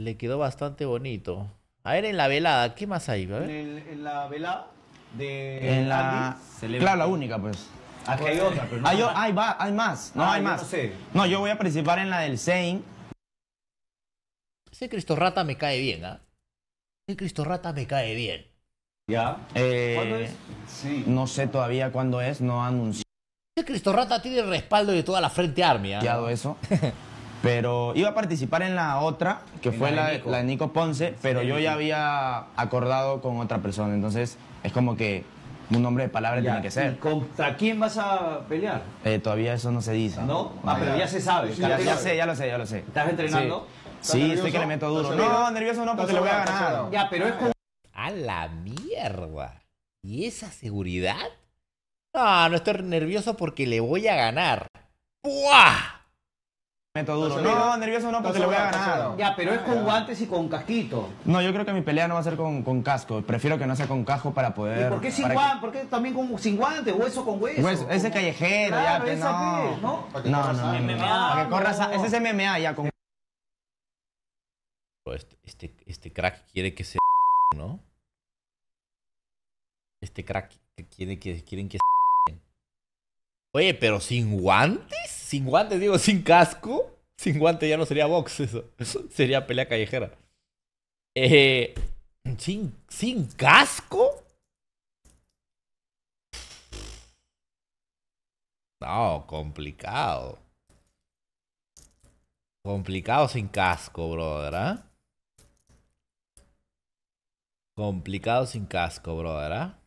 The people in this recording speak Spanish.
Le quedó bastante bonito. A ver, en la velada, ¿qué más hay? En, la velada de... En la... Claro, la única, pues. Aquí hay pues, otra, pero no hay, va, hay más. No, ah, hay más. No, yo voy a participar en la del Sein. Ese Cristo Rata me cae bien, ¿eh? Ese Cristo Rata me cae bien. ¿Ya? Eh, ¿Cuándo es? Sí. No sé todavía cuándo es, no anuncio Ese Cristo Rata tiene el respaldo de toda la Frente Armia. ¿eh? eso? Pero iba a participar en la otra, que fue la, de Nico, Ponce, pero yo ya había acordado con otra persona. Entonces, es como que un nombre de palabra tiene que ser. ¿Contra quién vas a pelear? Eh, todavía eso no se dice. ¿No? Ah, pero ya se sabe. ya, sé, ya lo sé, ya lo sé. ¿Estás entrenando? Sí, estoy que le meto duro. No, nervioso no, porque lo voy a ganar. Ya, pero es como... A la mierda. ¿Y esa seguridad? No, no estoy nervioso porque le voy a ganar. ¡Buah! Meto No, nervioso no, porque le voy a ganar. Ya, pero es con guantes y con casquito. No, yo creo que mi pelea no va a ser con, casco. Prefiero que no sea con casco para poder. por qué sin guantes? guante? ¿Por qué también con, sin guantes? Hueso con hueso. ese callejero, ya, no. ¿no? no, ah, no, Ese es MMA, ya con. Este, este, este crack quiere que se. ¿No? Este crack quiere que, quieren que se. Oye, pero sin guantes sin guantes, digo, sin casco. Sin guante ya no sería box, eso. sería pelea callejera. Eh, ¿sin, ¿Sin casco? No, complicado. Complicado sin casco, brother, ¿ah? Complicado sin casco, brother, ¿ah?